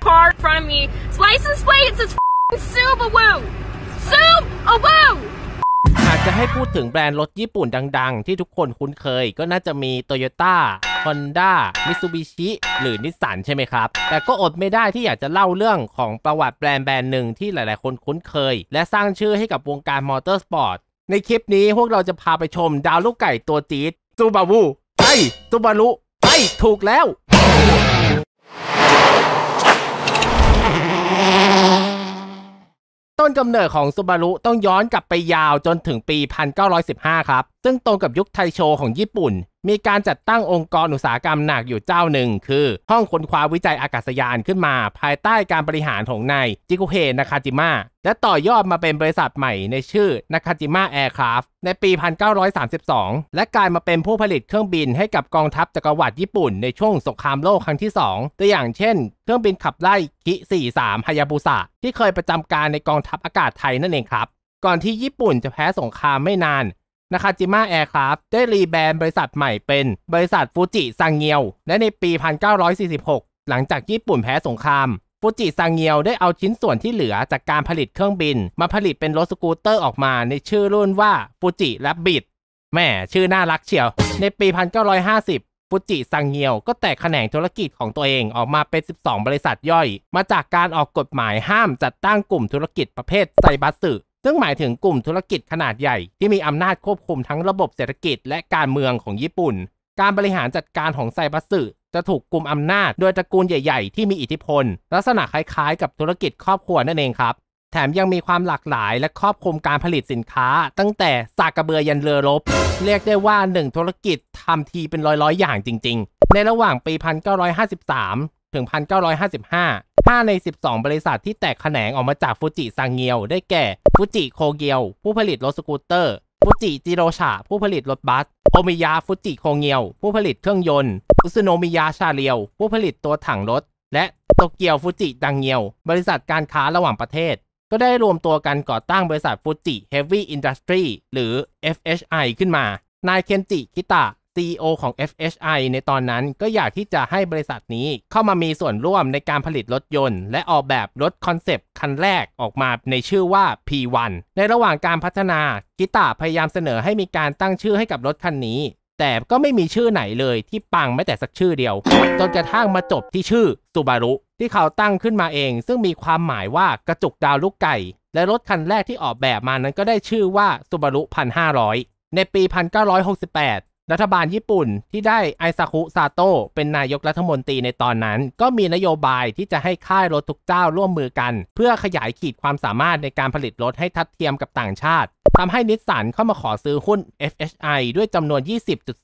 car in front of me. It's license plate. It's Subaru. Subaru. หากจะให้พูดถึงแบรนด์รถญี่ปุ่นดังๆ ที่ทุกคนคุ้นเคยก็น่าจะมี Toyota Honda Mitsubishi หรือนิสสันใช่ไหมครับ แต่ก็อดไม่ได้ที่อยากจะเล่าเรื่องของประวัติแบรนด์แบรนด์หนึ่งที่หลายๆ คนคุ้นเคย และสร้างชื่อให้กับวงการมอเตอร์สปอร์ต ในคลิปนี้พวกเราจะพาไปชมดาวลูกไก่ตัวจี๊ดซูบารูไอซูบารุไอถูกแล้วนกำเนิดของซูบารุต้องย้อนกลับไปยาวจนถึงปี 1915 ครับ ซึ่งตรงกับยุคไทโชของญี่ปุ่นมีการจัดตั้งองค์กรอุตสาหกรรมหนักอยู่เจ้าหนึ่งคือ ห้องค้นคว้าวิจัยอากาศยานขึ้นมา ภายใต้การบริหารของนายจิโกเฮนาคาจิมะและต่อยอดมาเป็นบริษัทใหม่ในชื่อ นาคาจิมะแอร์คราฟ์ในปี 1932 และกลายมาเป็นผู้ผลิตเครื่องบินให้กับกองทัพจักรวรรดิญี่ปุ่นในช่วงสงครามโลกครั้งที่ 2 ตัวอย่างเช่น เครื่องบินขับไล่คิ43ฮายาบุสะที่เคยประจำการในกองทัพอากาศไทยนั่นเองครับก่อนที่ญี่ปุ่นจะแพ้สงครามไม่นานนาคาจิมะแอร์คราฟได้รีแบรนด์บริษัทใหม่เป็น บริษัทฟูจิซังเงียว และในปี 1946 หลังจากญี่ปุ่นแพ้สงคราม ฟูจิซังเงียว ได้เอาชิ้นส่วนที่เหลือจากการผลิตเครื่องบิน มาผลิตเป็นรถสกูตเตอร์ออกมา ในชื่อรุ่นว่า ฟูจิแรบบิดแม่ชื่อน่ารักเชียว ในปี 1950 ฟูจิซังเงียว ก็แตกแขนงธุรกิจของตัวเองออกมาเป็น 12 บริษัทย่อย มาจากการออกกฎหมายห้ามจัดตั้งกลุ่มธุรกิจประเภทไซบัสึซึ่งหมายถึงกลุ่มธุรกิจขนาดใหญ่ ที่มีอำนาจควบคุมทั้งระบบเศรษฐกิจ และการเมืองของญี่ปุ่น การบริหารจัดการของไซบัสึจะถูกกลุ่มอำนาจโดยตระกูลใหญ่ ๆที่มีอิทธิพล ลักษณะคล้ายๆ กับธุรกิจครอบครัวนั่นเองครับแถมยังมีความหลากหลายและครอบคลุมการผลิตสินค้า ตั้งแต่สากกระเบือยันเรือรบ เรียกได้ว่าหนึ่งธุรกิจทำทีเป็นร้อยๆอย่างจริง ๆ ในระหว่างปี 1953ถึง1955าใน 12 บริษัทที่แตกแขนงออกมาจากฟูจิซังเงียว ได้แก่ฟูจิโคเกียว ผู้ผลิตรถสกูตเตอร์ฟูจิจิโรชา ผู้ผลิตรถบัสโอมิยาฟูจิโคเงียว ผู้ผลิตเครื่องยนต์อุซโนมิยาชาเรียว ผู้ผลิตตัวถังรถและโตเกียวฟูจิดังเงียว บริษัทการค้าระหว่างประเทศ ก็ได้รวมตัวกันก่อตั้งบริษัทฟูจิเฮฟวี่อินดัสทรีหรือ FHI ขึ้นมานายเคนจิคิตะ CEO ของ FHI ในตอนนั้นก็อยากที่จะให้บริษัทนี้ เข้ามามีส่วนร่วมในการผลิตรถยนต์ และออกแบบรถคอนเซปต์คันแรกออกมาในชื่อว่า P1 ในระหว่างการพัฒนากิตาพยายามเสนอให้มีการตั้งชื่อให้กับรถคันนี้ แต่ก็ไม่มีชื่อไหนเลยที่ปังแม้แต่สักชื่อเดียว จนกระทั่งมาจบที่ชื่อซูบารุ ที่เขาตั้งขึ้นมาเอง ซึ่งมีความหมายว่ากระจุกดาวลูกไก่และรถคันแรกที่ออกแบบมานั้นก็ได้ชื่อว่าซูบารุ1500ในปี 1968รัฐบาลญี่ปุ่นที่ได้ไอซากุซาโตเป็นนายกรัฐมนตรีในตอนนั้น ก็มีนโยบายที่จะให้ค่ายรถทุกเจ้าร่วมมือกัน เพื่อขยายขีดความสามารถในการผลิตรถให้ทัดเทียมกับต่างชาติทำให้นิสสันเข้ามาขอซื้อหุ้น FHI ด้วยจำนวน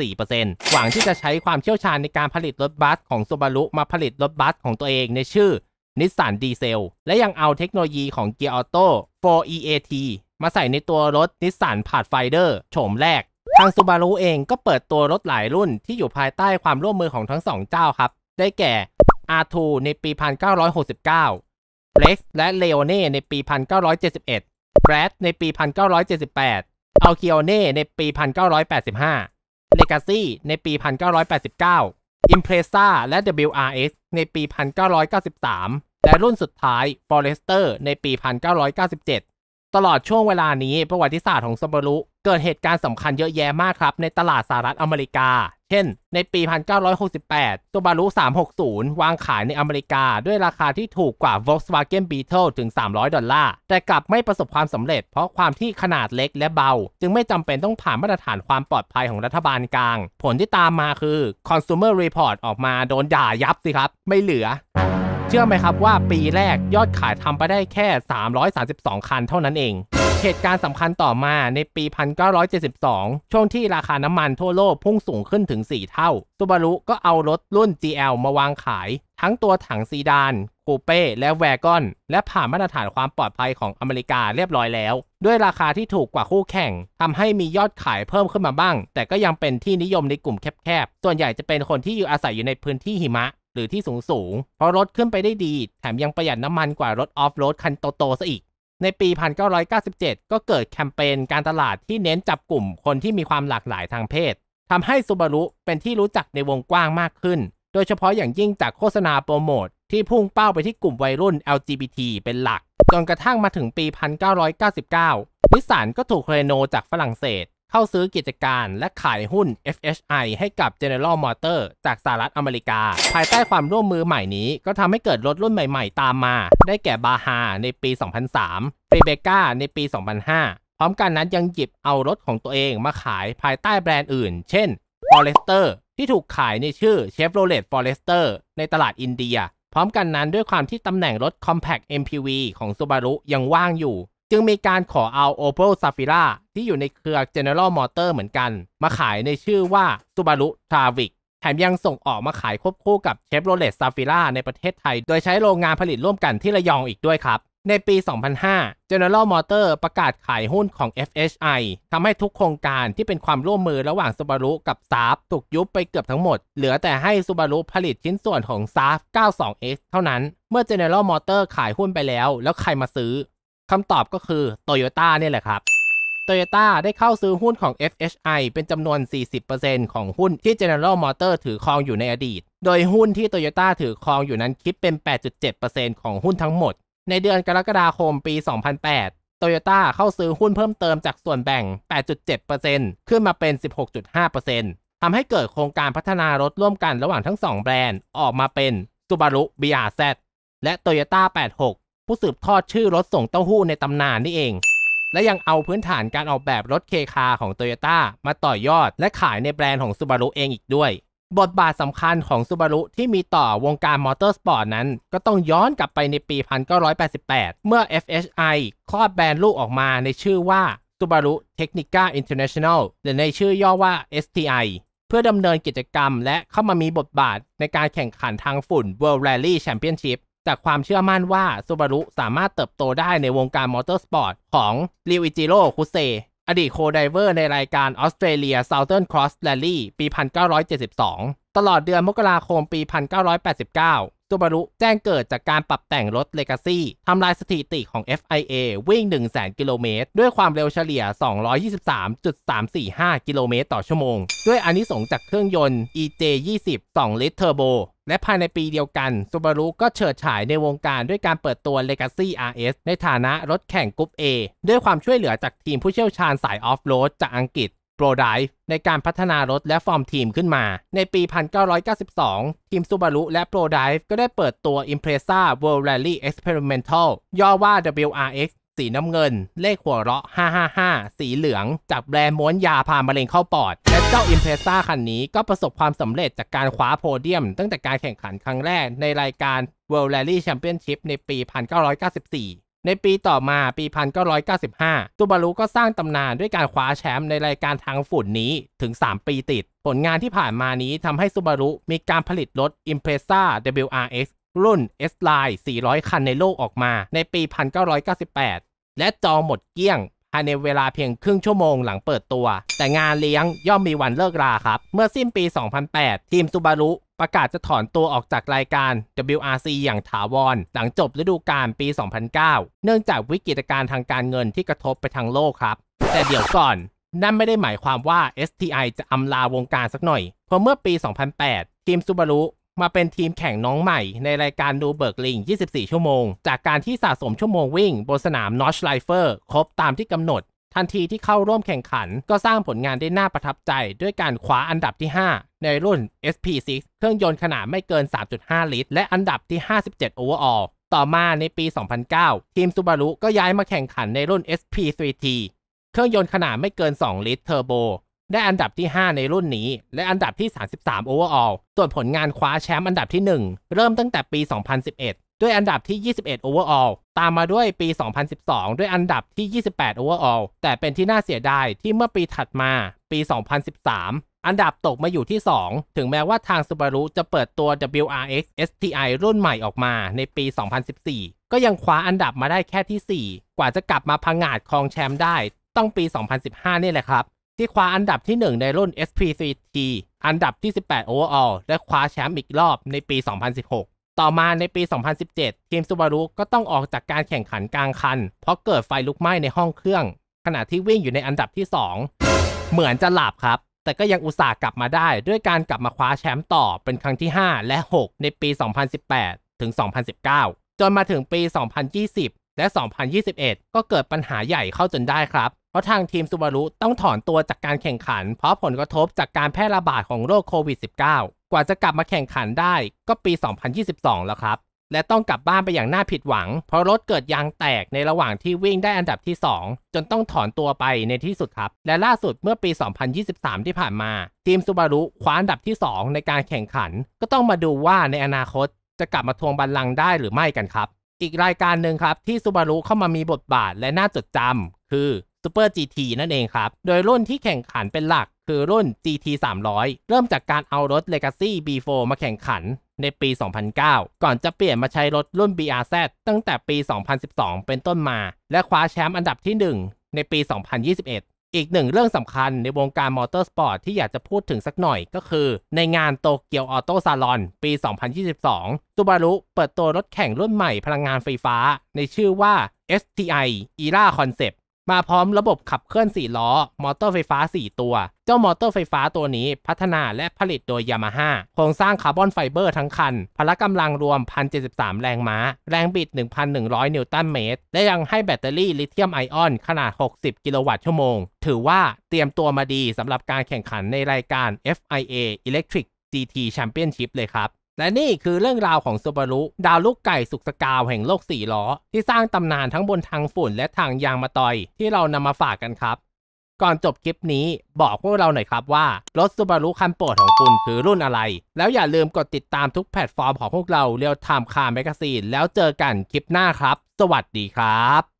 20.4%หวังที่จะใช้ความเชี่ยวชาญในการผลิตรถบัสของซูบารุ มาผลิตรถบัสของตัวเองในชื่อนิสสันดีเซล และยังเอาเทคโนโลยีของเกียร์ออโต้ 4EAT มาใส่ในตัวรถนิสสันพาดไฟเดอร์โฉมแรกทางซูบารุเองก็เปิดตัวรถหลายรุ่นที่อยู่ภายใต้ความร่วมมือของทั้งสองเจ้าครับ ได้แก่ R2 ในปี 1969 Lex และ Leone ในปี 1971 Brad ในปี 1978 Alkione ในปี 1985 Legacy ในปี 1989 Impreza และ WRX ในปี 1993 และรุ่นสุดท้าย Forester ในปี 1997ตลอดช่วงเวลานี้ ประวัติศาสตร์ของซมบารุ เกิดเหตุการณ์สำคัญเยอะแยะมากครับ ในตลาดสหรัฐอเมริกา เช่น ในปี 1968ซาบารุ360 วางขายในอเมริกา ด้วยราคาที่ถูกกว่า Volkswagen Beetle ถึง 300 ดอลลาร์แต่กลับไม่ประสบความสำเร็จ เพราะความที่ขนาดเล็กและเบา จึงไม่จำเป็นต้องผ่านมาตรฐานความปลอดภัยของรัฐบาลกลาง ผลที่ตามมาคือ Consumer Report ออกมาโดนด่ายับสิครับไม่เหลือเชื่อไหมครับว่าปีแรกยอดขายทำไปได้แค่ 332 คันเท่านั้นเอง เหตุการณ์สำคัญต่อมาในปี 1972 ช่วงที่ราคาน้ำมันทั่วโลก พุ่งสูงขึ้นถึง 4 เท่าซูบารุก็เอารถรุ่น GL มาวางขาย ทั้งตัวถังซีดานคูเป้ และแวกอน และผ่านมาตรฐานความปลอดภัยของอเมริกาเรียบร้อยแล้ว ด้วยราคาที่ถูกกว่าคู่แข่ง ทำให้มียอดขายเพิ่มขึ้นมาบ้าง แต่ก็ยังเป็นที่นิยมในกลุ่มแคบๆ ส่วนใหญ่จะเป็นคนที่อยู่อาศัยอยู่ในพื้นที่หิมะรือที่สูงสูงเพราะรถขึ้นไปได้ดี แถมยังประหยัดน้ำมันกว่ารถออฟโรดคันโตโตซะอีก ในปี 1997 ก็เกิดแคมเปญการตลาดที่เน้นจับกลุ่มคนที่มีความหลากหลายทางเพศทำให้ซูบารุเป็นที่รู้จักในวงกว้างมากขึ้น โดยเฉพาะอย่างยิ่งจากโฆษณาโปรโมทที่พุ่งเป้าไปที่กลุ่มวัยรุ่น LGBT เป็นหลักจนกระทั่งมาถึงปี 1999 นิสสันก็ถูกเรโนจากฝรั่งเศสเข้าซื้อกิจการและขายหุ้น FHI ให้กับ General Motors จากสหรัฐอเมริกา ภายใต้ความร่วมมือใหม่นี้ ก็ทำให้เกิดรถรุ่นใหม่ๆตามมา ได้แก่บาฮาในปี 2003ร e เบกาในปี 2005 พร้อมกันนั้นยังหยิบเอารถของตัวเองมาขายภายใต้แบรนด์อื่น เช่น Forester ที่ถูกขายในชื่อ Chevrolet Forester ในตลาดอินเดีย พร้อมกันนั้นด้วยความที่ตำแหน่งรถ Compact MPV ของ Subaru ยังว่างอยู่จึงมีการขอเอา Opel Zafira ที่อยู่ในเครือ General Motor เหมือนกัน มาขายในชื่อว่า Subaru Travic แถมยังส่งออกมาขายควบคู่กับ Chevrolet Zafira ในประเทศไทย โดยใช้โรงงานผลิตร่วมกันที่ระยองอีกด้วยครับ ในปี 2005 General Motor ประกาศขายหุ้นของ FHI ทำให้ทุกโครงการที่เป็นความร่วมมือระหว่าง Subaru กับ Saab ถูกยุบไปเกือบทั้งหมดเหลือแต่ให้ Subaru ผลิตชิ้นส่วนของ Saab 92X เท่านั้นเมื่อ General Motor ขายหุ้นไปแล้วแล้วใครมาซื้อคำตอบก็คือโตโยต้าเนี่ยแหละครับ โตโยต้าได้เข้าซื้อหุ้นของ FHI เป็นจำนวน 40%ของหุ้นที่ General Motors ถือครองอยู่ในอดีต โดยหุ้นที่โตโยต้าถือครองอยู่นั้นคิดเป็น 8.7%ของหุ้นทั้งหมด ในเดือนกรกฎาคมปี 2008 โตโยต้าเข้าซื้อหุ้นเพิ่มเติมจากส่วนแบ่ง 8.7%ขึ้นมาเป็น 16.5%ทำให้เกิดโครงการพัฒนารถร่วมกันระหว่างทั้ง2แบรนด์ออกมาเป็น Subaru BRZ และ Toyota 86ผู้สืบทอดชื่อรถส่งเต้าหู้ในตำนานนี่เอง และยังเอาพื้นฐานการออกแบบรถเคคาของโตโยต้ามาต่อยอดและขายในแบรนด์ของซูบารุเองอีกด้วย บทบาทสำคัญของซูบารุที่มีต่อวงการมอเตอร์สปอร์ตนั้น ก็ต้องย้อนกลับไปในปี 1988 เมื่อ FHI คลอดแบรนด์ลูกออกมาในชื่อว่า Subaru Technica International หรือในชื่อย่อว่า STI เพื่อดำเนินกิจกรรมและเข้ามามีบทบาทในการแข่งขันทางฝุ่น World Rally Championship จากความเชื่อมั่นว่าซูบารุสามารถเติบโตได้ในวงการมอเตอร์สปอร์ตของริวอิจิโร่คุเซอดีตโคดิเวอร์ในรายการออสเตรเลียซาวเทิร์นครอสแลลี่ปี 1972 ตลอดเดือนมกราคมปี 1989ซูบารุแจ้งเกิดจากการปรับแต่งรถเลกาซี่ทำลายสถิติของ FIA วิ่ง100,000 กิโลเมตร ด้วยความเร็วเฉลี่ย 223.345 กิโลเมตรต่อชั่วโมง ด้วยอนิสงจากเครื่องยนต์ EJ20 2ลิตรเทอร์โบและภายในปีเดียวกันซูบารุก็เฉิดฉายในวงการด้วยการเปิดตัว Legacy RS ในฐานะรถแข่งกรุ๊ป A ด้วยความช่วยเหลือจากทีมผู้เชี่ยวชาญสายออฟโรดจากอังกฤษ ProDrive ในการพัฒนารถและฟอร์มทีมขึ้นมา ในปี 1992 ทีมซูบารุและ ProDrive ก็ได้เปิดตัว Impreza World Rally Experimental ย่อว่า WRX สีน้ำเงิน เลขหัวเราะ 555 สีเหลืองจากแบรนด์ม้วนยาพามะเร็งเข้าปอด และเจ้าอิมเพรสซ่าคันนี้ก็ประสบความสำเร็จจากการคว้าโพเดียม ตั้งแต่การแข่งขันครั้งแรกในรายการ World Rally Championship ในปี 1994 ในปีต่อมาปี 1995ซูบารุก็สร้างตำนานด้วยการคว้าแชมป์ในรายการทางฝุ่นนี้ถึง 3 ปีติด ผลงานที่ผ่านมานี้ทำให้ซูบารุมีการผลิตรถ Impreza WRX รุ่น S-Line 400 คันในโลกออกมา ในปี 1998และจองหมดเกลี้ยงภายในเวลาเพียงครึ่งชั่วโมงหลังเปิดตัว แต่งานเลี้ยงย่อมมีวันเลิกราครับ เมื่อสิ้นปี 2008 ทีมซูบารุประกาศจะถอนตัวออกจากรายการ WRC อย่างถาวร หลังจบฤดูกาลปี 2009 เนื่องจากวิกฤตการณ์ทางการเงินที่กระทบไปทางโลกครับ แต่เดี๋ยวก่อน นั่นไม่ได้หมายความว่า STI จะอำลาวงการสักหน่อย เพราะเมื่อปี 2008 ทีมซูบารุมาเป็นทีมแข่งน้องใหม่ ในรายการดูเบิร์กลิง 24 ชั่วโมง จากการที่สะสมชั่วโมงวิ่ง บนสนามนอชไลเฟอร์ครบตามที่กำหนด ทันทีที่เข้าร่วมแข่งขันก็สร้างผลงานได้น่าประทับใจด้วยการคว้าอันดับที่ 5 ในรุ่น SP6 เครื่องยนต์ขนาดไม่เกิน 3.5 ลิตร และอันดับที่ 57 overall ต่อมาในปี 2009 ทีมซูบารุก็ย้ายมาแข่งขันในรุ่น SP3T เครื่องยนต์ขนาดไม่เกิน 2 ลิตรเทอร์โบได้อันดับที่ 5 ในรุ่นนี้ และอันดับที่33 overall ส่วนผลงานคว้าแชมป์อันดับที่ 1 เริ่มตั้งแต่ปี 2011 ด้วยอันดับที่21 overall ตามมาด้วยปี 2012 ด้วยอันดับที่ 28 overall แต่เป็นที่น่าเสียดายที่เมื่อปีถัดมาปี 2013 อันดับตกมาอยู่ที่ 2 ถึงแม้ว่าทาง Subaru จะเปิดตัว WRX STI รุ่นใหม่ออกมา ในปี 2014 ก็ยังคว้าอันดับมาได้แค่ที่ 4 กว่าจะกลับมาพังงาดครองแชมป์ได้ ต้องปี 2015นี่แหละครับที่คว้าอันดับที่ 1 ในรุ่น SPCT อันดับที่ 18 Overall และคว้าแชมป์อีกรอบในปี 2016 ต่อมาในปี 2017 ทีมซูบารุก็ต้องออกจากการแข่งขันกลางคัน เพราะเกิดไฟลุกไหม้ในห้องเครื่อง ขณะที่วิ่งอยู่ในอันดับที่ 2 เหมือนจะหลับครับ แต่ก็ยังอุตส่าห์กลับมาได้ ด้วยการกลับมาคว้าแชมป์ต่อเป็นครั้งที่ 5 และ 6 ในปี 2018 ถึง 2019 จนมาถึงปี 2020 และ 2021 ก็เกิดปัญหาใหญ่เข้าจนได้ครับเพราะทางทีมซูบารุต้องถอนตัวจากการแข่งขันเพราะผลกระทบจากการแพร่ระบาดของโรคโควิด -19 กว่าจะกลับมาแข่งขันได้ก็ปี 2022 แล้วครับ และต้องกลับบ้านไปอย่างน่าผิดหวัง เพราะรถเกิดยางแตกในระหว่างที่วิ่งได้อันดับที่ 2 จนต้องถอนตัวไปในที่สุดครับ และล่าสุดเมื่อปี 2023 ที่ผ่านมาทีมซูบารุคว้าอันดับที่2 ในการแข่งขัน ก็ต้องมาดูว่าในอนาคตจะกลับมาทวงบัลลังก์ได้หรือไม่กันครับ อีกรายการหนึ่งครับ ที่ซูบารุเข้ามามีบทบาทและน่าจดจำคือซูอร์จี GT นั่นเองครับ โดยรุ่นที่แข่งขันเป็นหลักคือรุ่น GT 300เริ่มจากการเอารถ Legacy B4 มาแข่งขัน ในปี 2009 ก่อนจะเปลี่ยนมาใช้รถรุ่น BRZ ตั้งแต่ปี 2012 เป็นต้นมา และคว้าแชมป์อันดับที่ 1 ในปี 2021 อีกหนึ่งเรื่องสำคัญในวงการมอเตอร์สปอร์ตที่อยากจะพูดถึงสักหน่อยก็คือ ในงานโตเกียวออโต้ซาลอนปี 2022ซูบารุเปิดตัวรถแข่งรุ่นใหม่พลังงานไฟฟ้า ในชื่อว่า STI ERA Concept มาพร้อมระบบขับเคลื่อน 4 ล้อ มอเตอร์ไฟฟ้า 4 ตัว เจ้ามอเตอร์ไฟฟ้าตัวนี้พัฒนาและผลิตโดยยามาฮ่าโครงสร้างคาร์บอนไฟเบอร์ ทั้งคัน พละกำลังรวม 1,073 แรงม้า แรงบิด 1,100 นิวตันเมตรและยังให้แบตเตอรี่ลิเธียมไอออน ขนาด 60 กิโลวัตต์ชั่วโมง ถือว่าเตรียมตัวมาดีสำหรับการแข่งขันในรายการ FIA Electric GT Championship เลยครับและนี่คือเรื่องราวของซูบารุ ดาวลูกไก่สุกสกาวแห่งโลกสี่ล้อ ที่สร้างตำนานทั้งบนทางฝุ่นและทางยางมาตอยที่เรานำมาฝากกันครับ ก่อนจบคลิปนี้ บอกพวกเราหน่อยครับว่า รถซูบารุคันโปรดของคุณคือรุ่นอะไร แล้วอย่าลืมกดติดตามทุกแพลตฟอร์มของพวกเราเรียวไทม์คาร์แมกซีนแล้วเจอกันคลิปหน้าครับ สวัสดีครับ